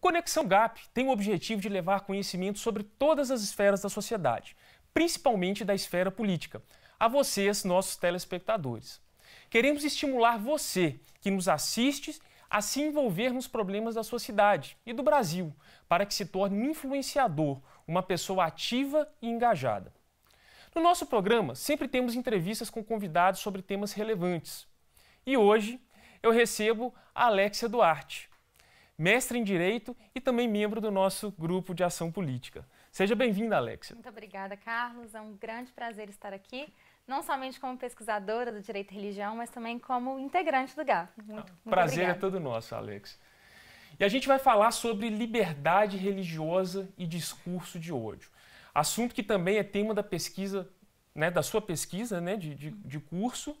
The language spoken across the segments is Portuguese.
Conexão GAP tem o objetivo de levar conhecimento sobre todas as esferas da sociedade, principalmente da esfera política, a vocês, nossos telespectadores. Queremos estimular você que nos assiste a se envolver nos problemas da sua cidade e do Brasil, para que se torne um influenciador, uma pessoa ativa e engajada. No nosso programa, sempre temos entrevistas com convidados sobre temas relevantes. E hoje eu recebo a Alexia Duarte, mestre em Direito e também membro do nosso grupo de ação política. Seja bem-vinda, Alexia. Muito obrigada, Carlos. É um grande prazer estar aqui, não somente como pesquisadora do Direito e Religião, mas também como integrante do GAF. Muito, ah, muito prazer é obrigada. é todo nosso, Alex. E a gente vai falar sobre liberdade religiosa e discurso de ódio. Assunto que também é tema da pesquisa, né, da sua pesquisa né, de, de, de curso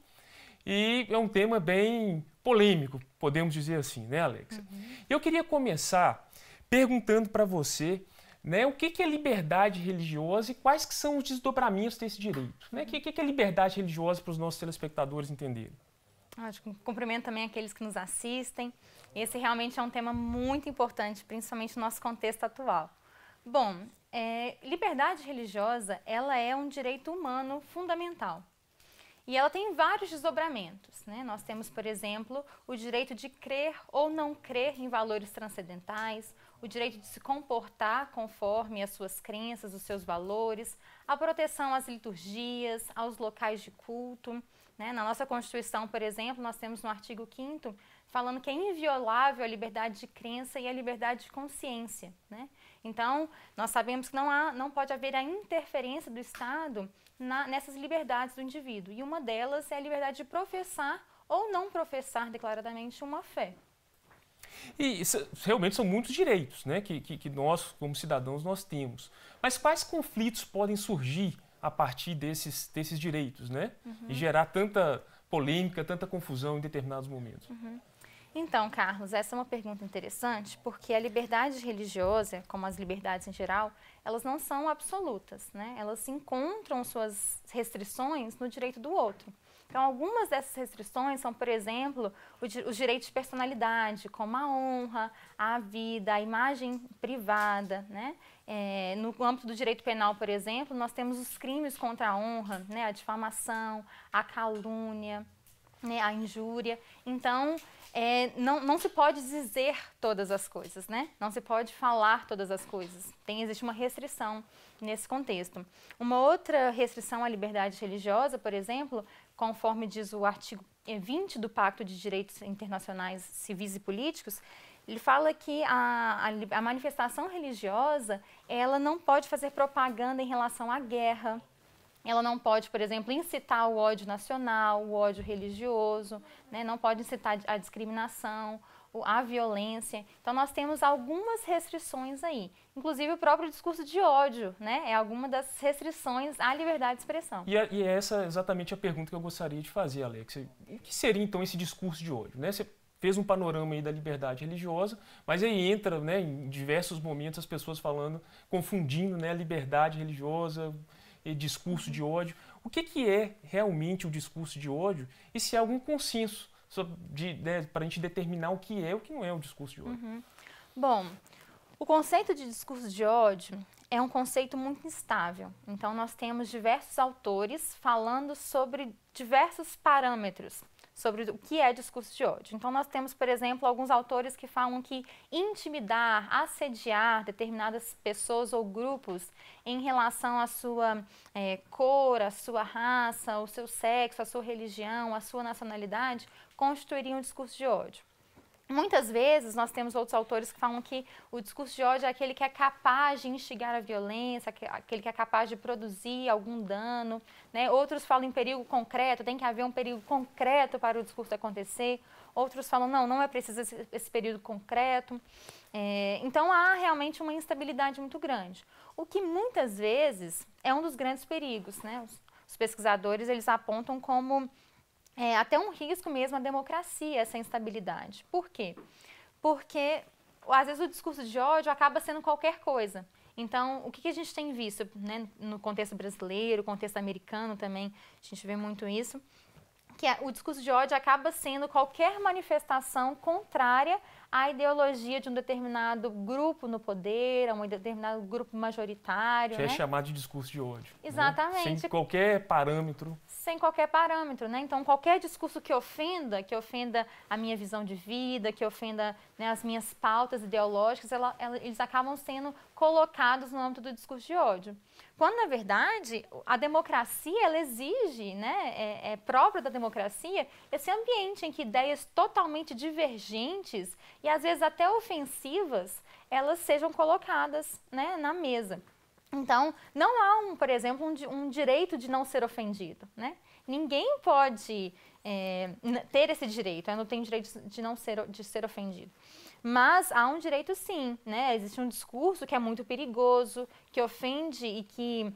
e é um tema bem polêmico, podemos dizer assim, né, Alex? Uhum. Eu queria começar perguntando para você né, o que, que é liberdade religiosa e quais que são os desdobramentos desse direito. Né? O que, que é liberdade religiosa para os nossos telespectadores entenderem? que Cumprimento também aqueles que nos assistem. Esse realmente é um tema muito importante, principalmente no nosso contexto atual. Bom, é, liberdade religiosa ela é um direito humano fundamental. E ela tem vários desdobramentos. Né? Nós temos, por exemplo, o direito de crer ou não crer em valores transcendentais, o direito de se comportar conforme as suas crenças, os seus valores, a proteção às liturgias, aos locais de culto. Né? Na nossa Constituição, por exemplo, nós temos no artigo 5 falando que é inviolável a liberdade de crença e a liberdade de consciência. Né? Então, nós sabemos que não, há, não pode haver a interferência do Estado na, nessas liberdades do indivíduo. E uma delas é a liberdade de professar ou não professar declaradamente uma fé. E isso, realmente são muitos direitos né, que, que, que, nós, como cidadãos, nós temos. Mas quais conflitos podem surgir a partir desses, desses direitos né? Uhum. e gerar tanta polêmica, tanta confusão em determinados momentos? Uhum. Então, Carlos, essa é uma pergunta interessante, porque a liberdade religiosa, como as liberdades em geral, elas não são absolutas, né? Elas encontram suas restrições no direito do outro. Então, algumas dessas restrições são, por exemplo, os direitos de personalidade, como a honra, a vida, a imagem privada, né? É, no âmbito do direito penal, por exemplo, nós temos os crimes contra a honra, né? A difamação, a calúnia, né? a injúria. Então, é, não, não se pode dizer todas as coisas, né? Não se pode falar todas as coisas. Tem, existe uma restrição nesse contexto. Uma outra restrição à liberdade religiosa, por exemplo, conforme diz o artigo 20 é, do Pacto de Direitos Internacionais Civis e Políticos, ele fala que a, a, a manifestação religiosa ela não pode fazer propaganda em relação à guerra, ela não pode, por exemplo, incitar o ódio nacional, o ódio religioso, né? não pode incitar a discriminação, a violência. Então, nós temos algumas restrições aí. Inclusive, o próprio discurso de ódio né? é alguma das restrições à liberdade de expressão. E, a, é, e é essa é exatamente a pergunta que eu gostaria de fazer, Alex. O que seria, então, esse discurso de ódio? Né? Você fez um panorama aí da liberdade religiosa, mas aí entra né, em diversos momentos as pessoas falando, confundindo né, a liberdade religiosa discurso de ódio. O que, que é realmente o discurso de ódio e se há algum consenso né, para a gente determinar o que é e o que não é o discurso de ódio? Uhum. Bom, o conceito de discurso de ódio é um conceito muito instável. Então, nós temos diversos autores falando sobre diversos parâmetros sobre o que é discurso de ódio. Então, nós temos, por exemplo, alguns autores que falam que intimidar, assediar determinadas pessoas ou grupos em relação à sua é, cor, à sua raça, ao seu sexo, à sua religião, à sua nacionalidade, constituiria um discurso de ódio. Muitas vezes nós temos outros autores que falam que o discurso de ódio é aquele que é capaz de instigar a violência, aquele que é capaz de produzir algum dano. Né? Outros falam em perigo concreto, tem que haver um perigo concreto para o discurso acontecer. Outros falam, não, não é preciso esse, esse período concreto. É, então há realmente uma instabilidade muito grande. O que muitas vezes é um dos grandes perigos. Né? Os, os pesquisadores eles apontam como é, até um risco mesmo à democracia essa instabilidade. Por quê? Porque às vezes o discurso de ódio acaba sendo qualquer coisa. Então, o que, que a gente tem visto né, no contexto brasileiro, contexto americano também, a gente vê muito isso, que o discurso de ódio acaba sendo qualquer manifestação contrária a ideologia de um determinado grupo no poder, a um determinado grupo majoritário. Que é né? é chamado de discurso de ódio. Né? Exatamente. Né? Sem qualquer parâmetro. Sem qualquer parâmetro, né? Então, qualquer discurso que ofenda, que ofenda a minha visão de vida, que ofenda né, as minhas pautas ideológicas, ela, ela, eles acabam sendo colocados no âmbito do discurso de ódio. Quando, na verdade, a democracia, ela exige, né, é, é própria da democracia, esse ambiente em que ideias totalmente divergentes e às vezes até ofensivas, elas sejam colocadas né, na mesa. Então, não há, um, por exemplo, um, um direito de não ser ofendido. Né? Ninguém pode é, ter esse direito, né? não tem direito de não ser, de ser ofendido. Mas há um direito sim, né? Existe um discurso que é muito perigoso, que ofende e que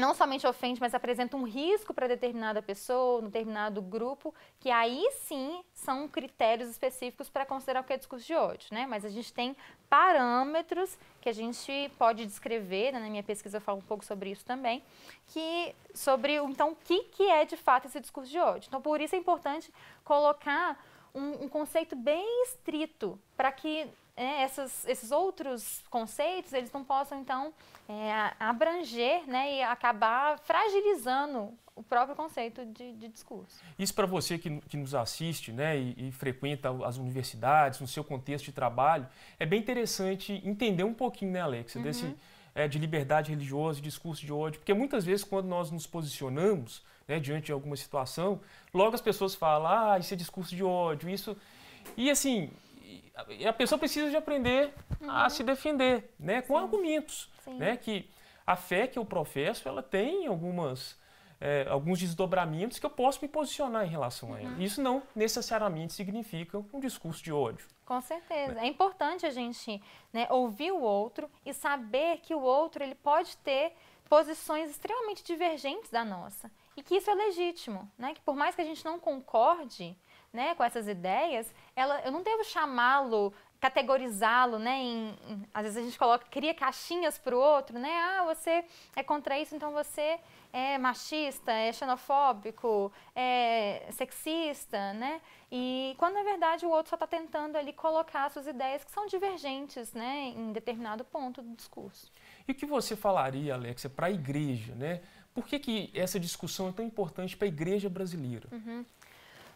não somente ofende, mas apresenta um risco para determinada pessoa, um determinado grupo, que aí sim são critérios específicos para considerar o que é discurso de ódio, né? Mas a gente tem parâmetros que a gente pode descrever, né? na minha pesquisa eu falo um pouco sobre isso também, que sobre então o que, que é de fato esse discurso de ódio. Então por isso é importante colocar um, um conceito bem estrito para que né, essas, esses outros conceitos eles não possam então é, abranger né, e acabar fragilizando o próprio conceito de, de discurso. Isso para você que, que, nos assiste né, e, e, frequenta as universidades, no seu contexto de trabalho, é bem interessante entender um pouquinho, né, Alex uhum. desse, é, de liberdade religiosa, discurso de ódio, porque muitas vezes quando nós nos posicionamos né, diante de alguma situação, logo as pessoas falam, ah, isso é discurso de ódio, isso... E assim, a pessoa precisa de aprender uhum. a se defender, né? Com Sim. argumentos, Sim. né? Que a fé que eu professo, ela tem algumas... É, alguns desdobramentos que eu posso me posicionar em relação uhum. a ele. Uhum. Isso não necessariamente significa um discurso de ódio. Com certeza. Né? É importante a gente né, ouvir o outro e saber que o outro ele pode ter posições extremamente divergentes da nossa. E que isso é legítimo, né? Que por mais que a gente não concorde, né, com essas ideias, ela, eu não devo chamá-lo categorizá-lo, né? Em, em, às vezes a gente coloca, cria caixinhas para o outro, né? Ah, você é contra isso, então você é machista, é xenofóbico, é sexista, né? E quando na verdade o outro só está tentando ali colocar suas ideias que são divergentes, né? Em determinado ponto do discurso. E o que você falaria, Alexia, para a igreja, né? Por que, que essa discussão é tão importante para a igreja brasileira? Uhum.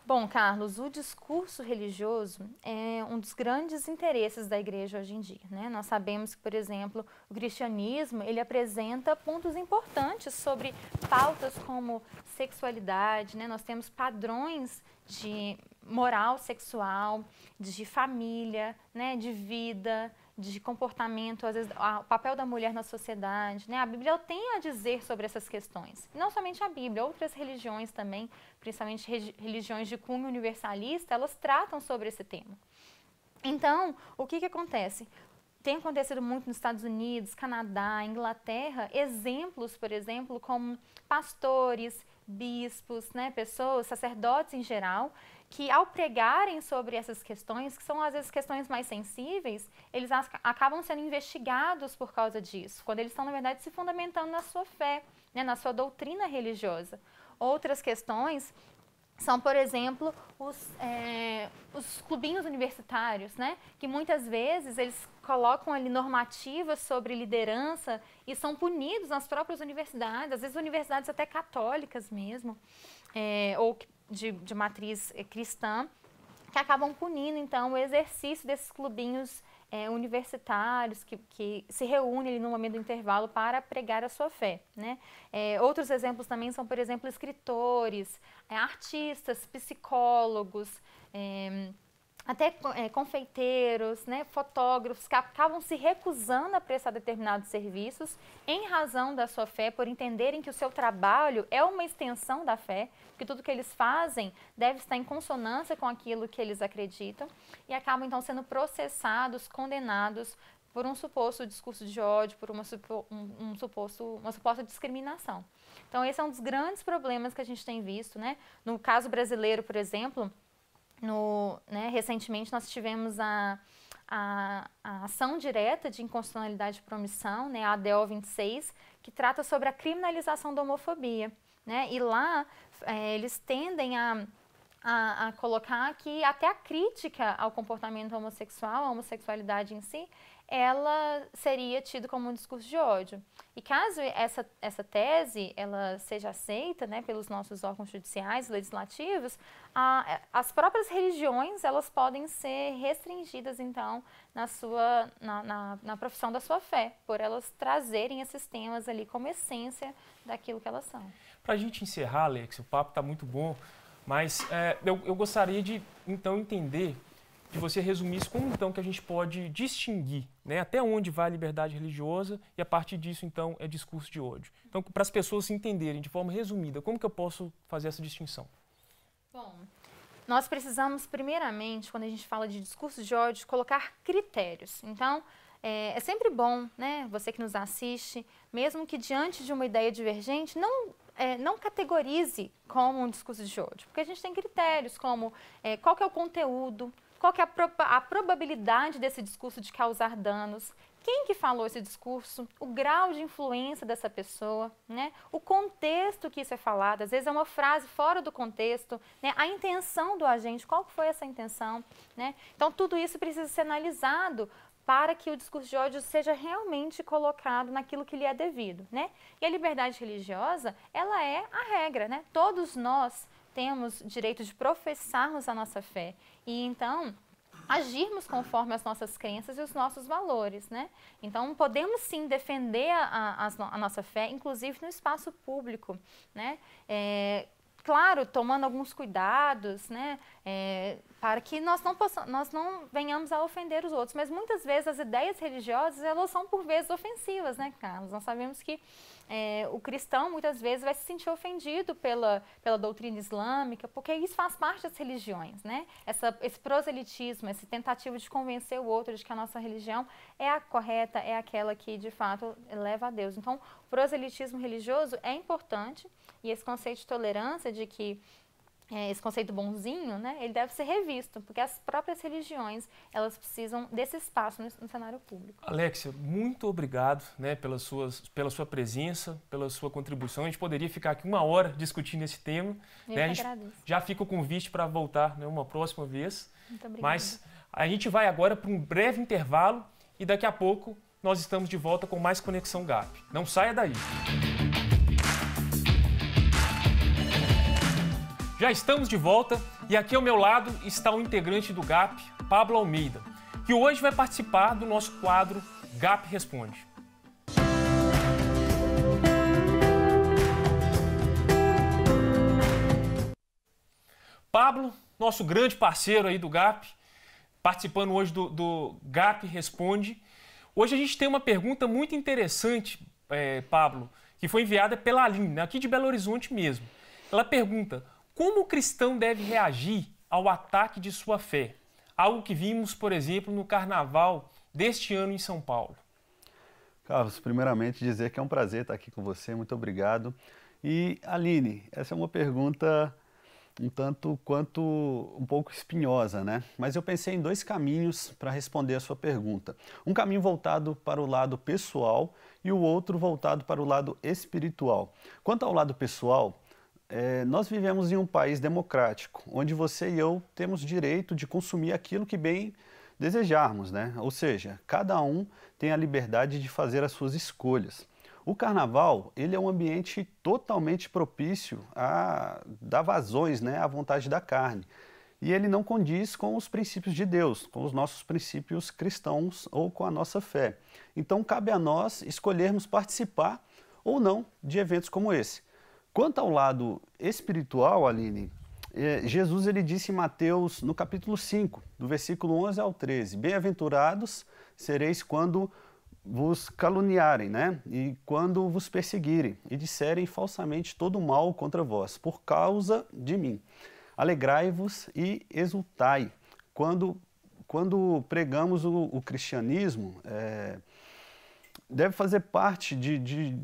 Bom, Carlos, o discurso religioso é um dos grandes interesses da igreja hoje em dia. Né? Nós sabemos que, por exemplo, o cristianismo ele apresenta pontos importantes sobre pautas como sexualidade, né? nós temos padrões de moral sexual, de família, né? de vida, de comportamento, às vezes o papel da mulher na sociedade, né? A Bíblia tem a dizer sobre essas questões. Não somente a Bíblia, outras religiões também, principalmente religiões de cunho universalista, elas tratam sobre esse tema. Então, o que que acontece? tem acontecido muito nos Estados Unidos, Canadá, Inglaterra, exemplos, por exemplo, como pastores, bispos, né, pessoas, sacerdotes em geral, que ao pregarem sobre essas questões, que são às vezes questões mais sensíveis, eles acabam sendo investigados por causa disso, quando eles estão, na verdade, se fundamentando na sua fé, né, na sua doutrina religiosa. Outras questões são, por exemplo, os, é, os clubinhos universitários, né? que muitas vezes eles colocam ali normativas sobre liderança e são punidos nas próprias universidades, às vezes universidades até católicas mesmo, é, ou que de, de matriz eh, cristã, que acabam punindo, então, o exercício desses clubinhos é, universitários que, que, se reúnem ali no momento do intervalo para pregar a sua fé. Né? É, outros exemplos também são, por exemplo, escritores, é, artistas, psicólogos, até é, confeiteiros, né, fotógrafos que acabam se recusando a prestar determinados serviços em razão da sua fé, por entenderem que o seu trabalho é uma extensão da fé, que tudo que eles fazem deve estar em consonância com aquilo que eles acreditam e acabam então sendo processados, condenados por um suposto discurso de ódio, por uma, supo, um, um suposto, uma suposta discriminação. Então, esse é um dos grandes problemas que a gente tem visto, né? No caso brasileiro, por exemplo, no, né, recentemente nós tivemos a, a, a, ação direta de inconstitucionalidade de promissão, né, a ADO 26, que trata sobre a criminalização da homofobia. Né, e lá é, eles tendem a, a, a colocar que até a crítica ao comportamento homossexual, à homossexualidade em si, ela seria tida como um discurso de ódio. E caso essa, essa tese ela seja aceita né, pelos nossos órgãos judiciais, legislativos, a, as próprias religiões elas podem ser restringidas então na sua na, na, na, profissão da sua fé, por elas trazerem esses temas ali como essência daquilo que elas são. Para a gente encerrar, Alex, o papo está muito bom, mas é, eu, eu gostaria de então entender de você isso como então que a gente pode distinguir né, até onde vai a liberdade religiosa e a partir disso então é discurso de ódio. Então, para as pessoas se entenderem de forma resumida, como que eu posso fazer essa distinção? Bom, nós precisamos primeiramente, quando a gente fala de discurso de ódio, colocar critérios. Então, é, é sempre bom, né, você que nos assiste, mesmo que diante de uma ideia divergente, não é, não categorize como um discurso de ódio, porque a gente tem critérios como é, qual que é o conteúdo, qual que é a, pro, a probabilidade desse discurso de causar danos, quem que falou esse discurso, o grau de influência dessa pessoa, né? o contexto que isso é falado, às vezes é uma frase fora do contexto, né? a intenção do agente, qual foi essa intenção. Né? Então, tudo isso precisa ser analisado para que o discurso de ódio seja realmente colocado naquilo que lhe é devido. Né? E a liberdade religiosa, ela é a regra. Né? Todos nós temos direito de professarmos a nossa fé. E então, agirmos conforme as nossas crenças e os nossos valores, né? Então podemos sim defender a, a, a nossa fé, inclusive no espaço público, né? É, claro, tomando alguns cuidados, né, é, para que nós não, possamos, nós não venhamos a ofender os outros. Mas muitas vezes as ideias religiosas, elas são por vezes ofensivas, né, Carlos? Nós sabemos que é, o cristão muitas vezes vai se sentir ofendido pela, pela doutrina islâmica, porque isso faz parte das religiões, né? Essa, esse proselitismo, esse tentativo de convencer o outro de que a nossa religião é a correta, é aquela que de fato leva a Deus. Então, o proselitismo religioso é importante, e esse conceito de tolerância, de que é, esse conceito bonzinho, né, ele deve ser revisto, porque as próprias religiões, elas precisam desse espaço no, no cenário público. Alexia, muito obrigado né, pela, suas, pela sua presença, pela sua contribuição. A gente poderia ficar aqui uma hora discutindo esse tema. Eu né? que agradeço. Já fica o convite para voltar né, uma próxima vez. Muito obrigada. Mas a gente vai agora para um breve intervalo e daqui a pouco nós estamos de volta com mais Conexão GAP. Não saia daí! Já estamos de volta e aqui ao meu lado está o integrante do GAP, Pablo Almeida, que hoje vai participar do nosso quadro GAP Responde. Pablo, nosso grande parceiro aí do GAP, participando hoje do, do GAP Responde. Hoje a gente tem uma pergunta muito interessante, é, Pablo, que foi enviada pela Aline, né, aqui de Belo Horizonte mesmo. Ela pergunta: como o cristão deve reagir ao ataque de sua fé? Algo que vimos, por exemplo, no carnaval deste ano em São Paulo. Carlos, primeiramente dizer que é um prazer estar aqui com você, muito obrigado. E Aline, essa é uma pergunta um tanto quanto um pouco espinhosa, né? Mas eu pensei em dois caminhos para responder a sua pergunta. Um caminho voltado para o lado pessoal e o outro voltado para o lado espiritual. Quanto ao lado pessoal, é, nós vivemos em um país democrático, onde você e eu temos direito de consumir aquilo que bem desejarmos, né? Ou seja, cada um tem a liberdade de fazer as suas escolhas. O carnaval, ele é um ambiente totalmente propício a dar vazões, né, à vontade da carne. E ele não condiz com os princípios de Deus, com os nossos princípios cristãos ou com a nossa fé. Então cabe a nós escolhermos participar ou não de eventos como esse. Quanto ao lado espiritual, Aline, é, Jesus ele disse em Mateus, no capítulo 5, do versículo 11 ao 13: Bem-aventurados sereis quando vos caluniarem, né? E quando vos perseguirem e disserem falsamente todo mal contra vós, por causa de mim. Alegrai-vos e exultai. Quando, quando pregamos o, o cristianismo, é, deve fazer parte de, de,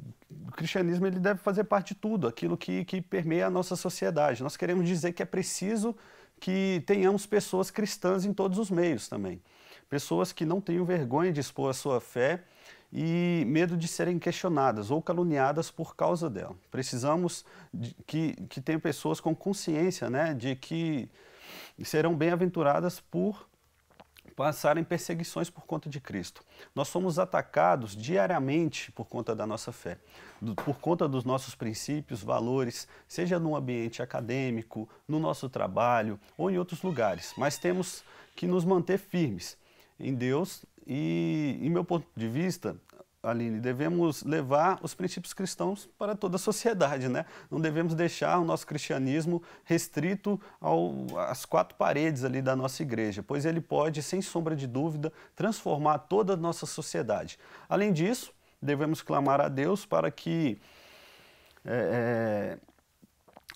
O cristianismo ele deve fazer parte de tudo, aquilo que, que permeia a nossa sociedade. Nós queremos dizer que é preciso que tenhamos pessoas cristãs em todos os meios também. Pessoas que não tenham vergonha de expor a sua fé e medo de serem questionadas ou caluniadas por causa dela. Precisamos de, que, que tenham pessoas com consciência né, de que serão bem-aventuradas por passarem perseguições por conta de Cristo. Nós somos atacados diariamente por conta da nossa fé, por conta dos nossos princípios, valores, seja no ambiente acadêmico, no nosso trabalho ou em outros lugares. Mas temos que nos manter firmes em Deus e, em meu ponto de vista, Aline, devemos levar os princípios cristãos para toda a sociedade, né? Não devemos deixar o nosso cristianismo restrito ao, às quatro paredes ali da nossa igreja, pois ele pode, sem sombra de dúvida, transformar toda a nossa sociedade. Além disso, devemos clamar a Deus para que é, é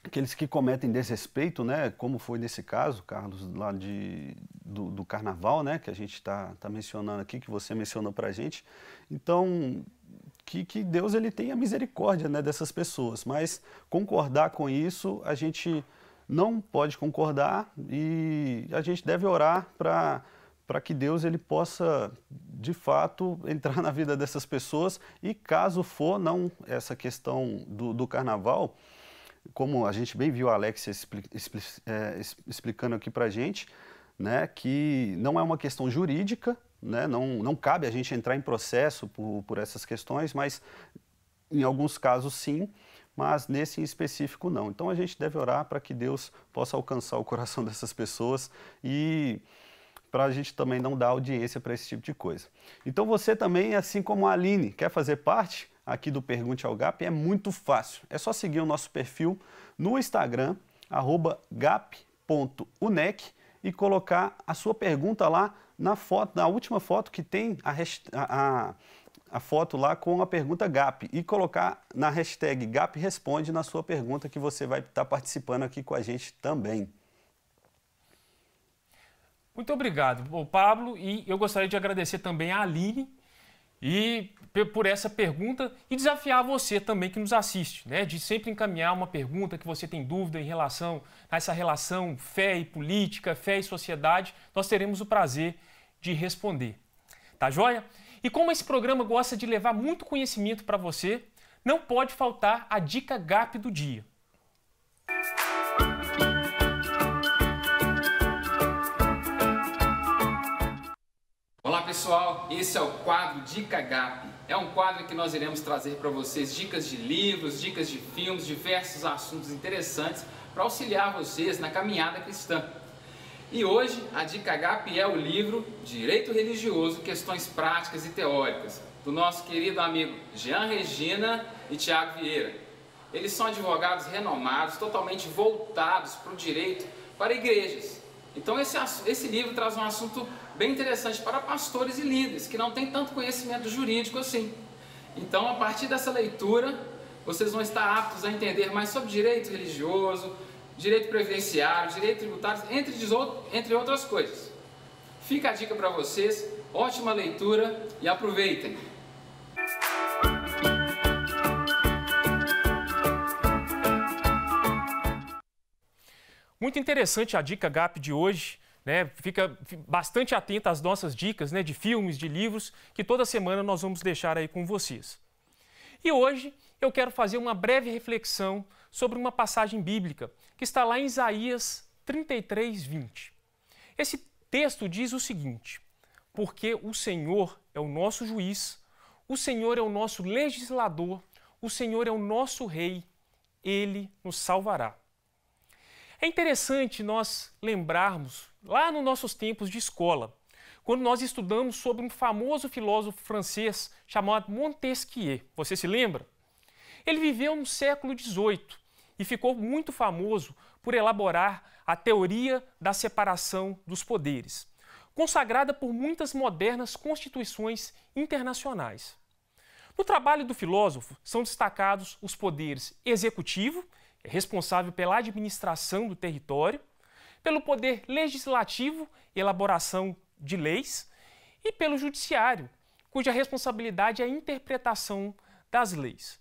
aqueles que cometem desrespeito, né, como foi nesse caso, Carlos, lá de, do, do carnaval, né, que a gente está tá mencionando aqui, que você mencionou para a gente. Então, que, que Deus ele tenha misericórdia né, dessas pessoas, mas concordar com isso, a gente não pode concordar e a gente deve orar para para que Deus ele possa de fato entrar na vida dessas pessoas e caso for não essa questão do, do carnaval como a gente bem viu a Alexia expli expli é, explicando aqui para a gente, né, que não é uma questão jurídica, né, não, não cabe a gente entrar em processo por, por essas questões, mas em alguns casos sim, mas nesse em específico não. Então a gente deve orar para que Deus possa alcançar o coração dessas pessoas e para a gente também não dar audiência para esse tipo de coisa. Então você também, assim como a Aline, quer fazer parte? aqui do Pergunte ao GAP é muito fácil. É só seguir o nosso perfil no Instagram, gap.unec e colocar a sua pergunta lá na foto, na última foto que tem a, a, a foto lá com a pergunta GAP e colocar na hashtag GAP Responde na sua pergunta que você vai estar tá participando aqui com a gente também. Muito obrigado, Pablo. E eu gostaria de agradecer também a Aline e por essa pergunta e desafiar você também que nos assiste, né? De sempre encaminhar uma pergunta que você tem dúvida em relação a essa relação fé e política, fé e sociedade, nós teremos o prazer de responder. Tá joia? E como esse programa gosta de levar muito conhecimento para você, não pode faltar a dica GAP do dia. Olá pessoal, esse é o quadro Dica GAP é um quadro que nós iremos trazer para vocês dicas de livros, dicas de filmes, diversos assuntos interessantes para auxiliar vocês na caminhada cristã. E hoje a dica GAP é o livro Direito Religioso, Questões Práticas e Teóricas, do nosso querido amigo Jean Regina e Tiago Vieira. Eles são advogados renomados, totalmente voltados para o direito para igrejas. Então esse, esse livro traz um assunto bem interessante para pastores e líderes que não têm tanto conhecimento jurídico assim. Então, a partir dessa leitura, vocês vão estar aptos a entender mais sobre direito religioso, direito previdenciário, direito tributário, entre, entre outras coisas. Fica a dica para vocês, ótima leitura e aproveitem! Muito interessante a dica GAP de hoje. Né? Fica bastante atento às nossas dicas né? de filmes, de livros, que toda semana nós vamos deixar aí com vocês. E hoje eu quero fazer uma breve reflexão sobre uma passagem bíblica que está lá em Isaías 33, 20. Esse texto diz o seguinte: Porque o Senhor é o nosso juiz, o Senhor é o nosso legislador, o Senhor é o nosso rei, ele nos salvará. É interessante nós lembrarmos, lá nos nossos tempos de escola, quando nós estudamos sobre um famoso filósofo francês chamado Montesquieu. Você se lembra? Ele viveu no século XVIII e ficou muito famoso por elaborar a teoria da separação dos poderes, consagrada por muitas modernas constituições internacionais. No trabalho do filósofo são destacados os poderes executivo é responsável pela administração do território, pelo poder legislativo, elaboração de leis, e pelo judiciário, cuja responsabilidade é a interpretação das leis.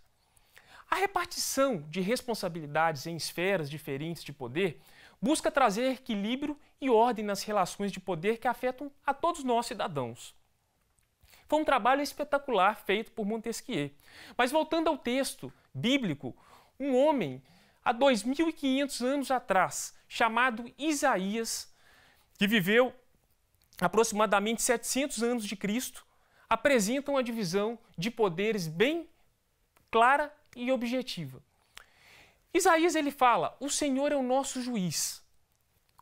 A repartição de responsabilidades em esferas diferentes de poder busca trazer equilíbrio e ordem nas relações de poder que afetam a todos nós cidadãos. Foi um trabalho espetacular feito por Montesquieu. Mas voltando ao texto bíblico, um homem há 2.500 anos atrás, chamado Isaías, que viveu aproximadamente 700 anos de Cristo, apresentam a divisão de poderes bem clara e objetiva. Isaías ele fala: "O Senhor é o nosso juiz.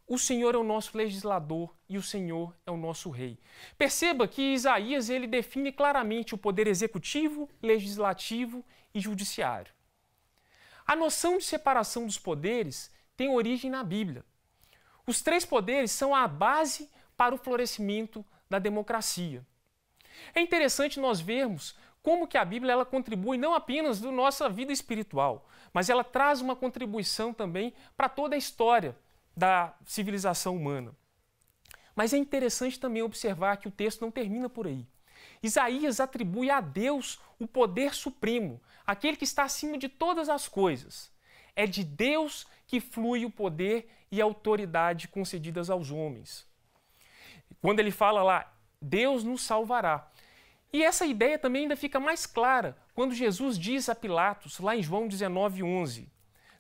O Senhor é o nosso legislador e o Senhor é o nosso rei." Perceba que Isaías ele define claramente o poder executivo, legislativo e judiciário. A noção de separação dos poderes tem origem na Bíblia. Os três poderes são a base para o florescimento da democracia. É interessante nós vermos como que a Bíblia ela contribui não apenas na nossa vida espiritual, mas ela traz uma contribuição também para toda a história da civilização humana. Mas é interessante também observar que o texto não termina por aí. Isaías atribui a Deus o poder supremo, aquele que está acima de todas as coisas. É de Deus que flui o poder e a autoridade concedidas aos homens. Quando ele fala lá, Deus nos salvará. E essa ideia também ainda fica mais clara quando Jesus diz a Pilatos, lá em João 19,11: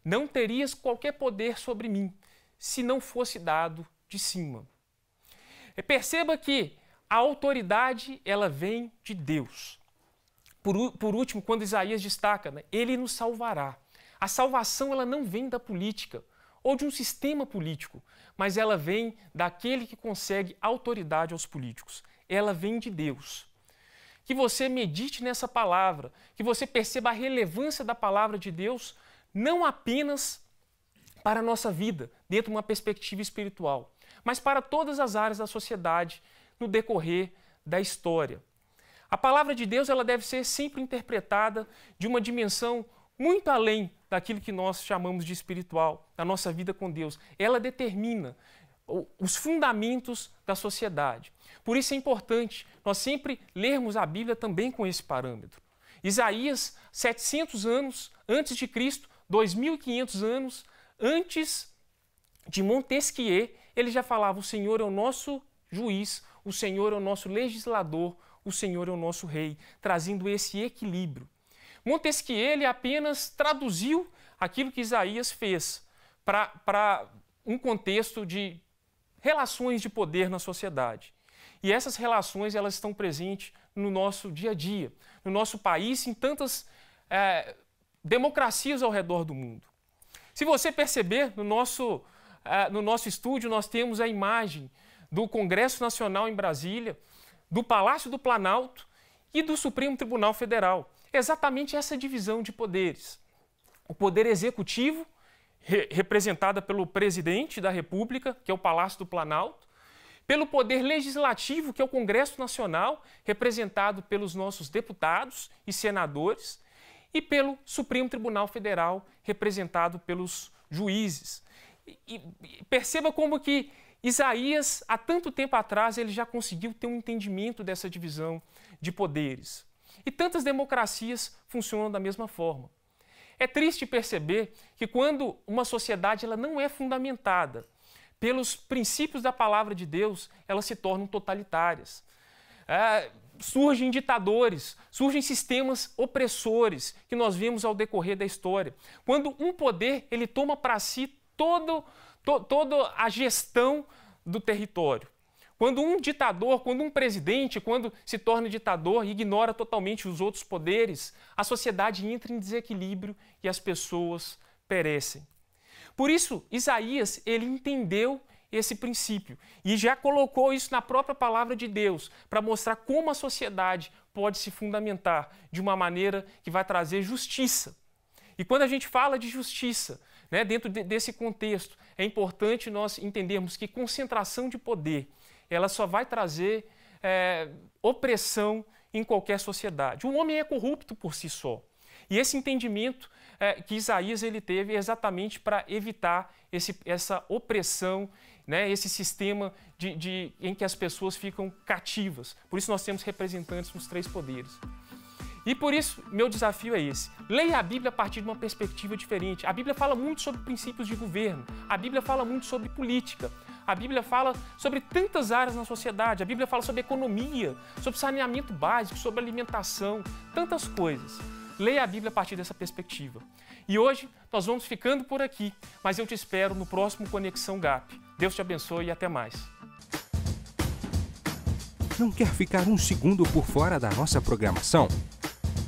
Não terias qualquer poder sobre mim, se não fosse dado de cima. Perceba que a autoridade, ela vem de Deus. Por, por último, quando Isaías destaca, né, ele nos salvará. A salvação, ela não vem da política ou de um sistema político, mas ela vem daquele que consegue autoridade aos políticos. Ela vem de Deus. Que você medite nessa palavra, que você perceba a relevância da palavra de Deus, não apenas para a nossa vida, dentro de uma perspectiva espiritual, mas para todas as áreas da sociedade, no decorrer da história. A palavra de Deus ela deve ser sempre interpretada de uma dimensão muito além daquilo que nós chamamos de espiritual, da nossa vida com Deus. Ela determina os fundamentos da sociedade. Por isso é importante nós sempre lermos a Bíblia também com esse parâmetro. Isaías, 700 anos antes de Cristo, 2500 anos antes de Montesquieu, ele já falava: O Senhor é o nosso juiz, o Senhor é o nosso legislador, o Senhor é o nosso rei, trazendo esse equilíbrio. Montesquieu ele apenas traduziu aquilo que Isaías fez para um contexto de relações de poder na sociedade. E essas relações elas estão presentes no nosso dia a dia, no nosso país, em tantas é, democracias ao redor do mundo. Se você perceber, no nosso, é, no nosso estúdio nós temos a imagem do Congresso Nacional em Brasília, do Palácio do Planalto e do Supremo Tribunal Federal. Exatamente essa divisão de poderes. O poder executivo, re representada pelo presidente da República, que é o Palácio do Planalto, pelo poder legislativo, que é o Congresso Nacional, representado pelos nossos deputados e senadores, e pelo Supremo Tribunal Federal, representado pelos juízes. E, e perceba como que Isaías, há tanto tempo atrás, ele já conseguiu ter um entendimento dessa divisão de poderes. E tantas democracias funcionam da mesma forma. É triste perceber que quando uma sociedade ela não é fundamentada pelos princípios da palavra de Deus, elas se tornam totalitárias. É, surgem ditadores, surgem sistemas opressores que nós vemos ao decorrer da história. Quando um poder ele toma para si todo to, toda a gestão do território. Quando um ditador, quando um presidente, quando se torna ditador e ignora totalmente os outros poderes, a sociedade entra em desequilíbrio e as pessoas perecem. Por isso, Isaías, ele entendeu esse princípio e já colocou isso na própria palavra de Deus para mostrar como a sociedade pode se fundamentar de uma maneira que vai trazer justiça. E quando a gente fala de justiça, né? Dentro de, desse contexto, é importante nós entendermos que concentração de poder ela só vai trazer é, opressão em qualquer sociedade. O homem é corrupto por si só. E esse entendimento é, que Isaías ele teve é exatamente para evitar esse, essa opressão, né, esse sistema de, de, em que as pessoas ficam cativas. Por isso nós temos representantes nos três poderes. E por isso, meu desafio é esse. Leia a Bíblia a partir de uma perspectiva diferente. A Bíblia fala muito sobre princípios de governo. A Bíblia fala muito sobre política. A Bíblia fala sobre tantas áreas na sociedade. A Bíblia fala sobre economia, sobre saneamento básico, sobre alimentação, tantas coisas. Leia a Bíblia a partir dessa perspectiva. E hoje nós vamos ficando por aqui, mas eu te espero no próximo Conexão Gap. Deus te abençoe e até mais. Não quer ficar um segundo por fora da nossa programação?